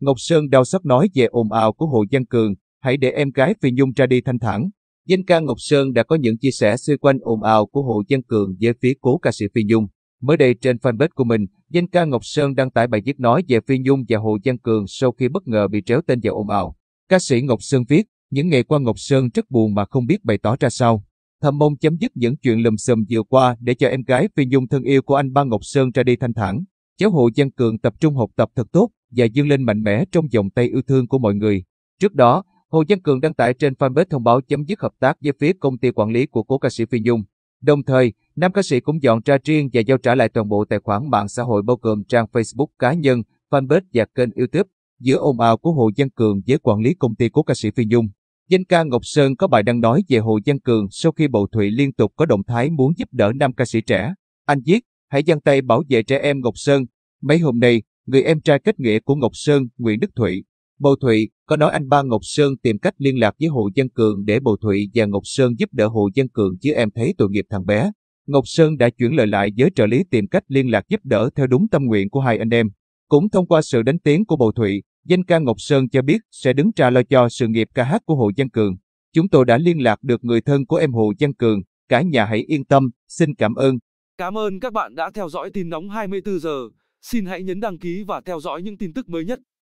Ngọc Sơn đau xót nói về ồn ào của Hồ Văn Cường, hãy để em gái Phi Nhung ra đi thanh thản. Danh ca Ngọc Sơn đã có những chia sẻ xưa quanh ồn ào của Hồ Văn Cường về phía cố ca sĩ Phi Nhung. Mới đây trên fanpage của mình, danh ca Ngọc Sơn đăng tải bài viết nói về Phi Nhung và Hồ Văn Cường sau khi bất ngờ bị tréo tên vào ồn ào. Ca sĩ Ngọc Sơn viết, những ngày qua Ngọc Sơn rất buồn mà không biết bày tỏ ra sao. Thầm mong chấm dứt những chuyện lùm xùm vừa qua để cho em gái Phi Nhung thân yêu của anh ba Ngọc Sơn ra đi thanh thản. Cháu Hồ Văn Cường tập trung học tập thật tốt, và dương lên mạnh mẽ trong vòng tay yêu thương của mọi người. Trước đó, Hồ Văn Cường đăng tải trên fanpage thông báo chấm dứt hợp tác với phía công ty quản lý của cố ca sĩ Phi Nhung. Đồng thời, nam ca sĩ cũng dọn ra riêng và giao trả lại toàn bộ tài khoản mạng xã hội bao gồm trang Facebook cá nhân, fanpage và kênh YouTube. Giữa ồn ào của Hồ Văn Cường với quản lý công ty cố ca sĩ Phi Nhung, danh ca Ngọc Sơn có bài đăng nói về Hồ Văn Cường sau khi bầu Thụy liên tục có động thái muốn giúp đỡ nam ca sĩ trẻ. Anh viết, hãy giang tay bảo vệ trẻ em Ngọc Sơn. Mấy hôm nay, người em trai kết nghĩa của Ngọc Sơn, Nguyễn Đức Thụy. Bầu Thụy có nói anh ba Ngọc Sơn tìm cách liên lạc với Hồ dân Cường để Bầu Thụy và Ngọc Sơn giúp đỡ Hồ dân Cường chứ em thấy tội nghiệp thằng bé. Ngọc Sơn đã chuyển lời lại với trợ lý tìm cách liên lạc giúp đỡ theo đúng tâm nguyện của hai anh em. Cũng thông qua sự đánh tiếng của Bầu Thụy, danh ca Ngọc Sơn cho biết sẽ đứng ra lo cho sự nghiệp ca hát của Hồ dân Cường. Chúng tôi đã liên lạc được người thân của em Hồ dân Cường, cả nhà hãy yên tâm, xin cảm ơn. Cảm ơn các bạn đã theo dõi tin nóng 24 giờ. Xin hãy nhấn đăng ký và theo dõi những tin tức mới nhất.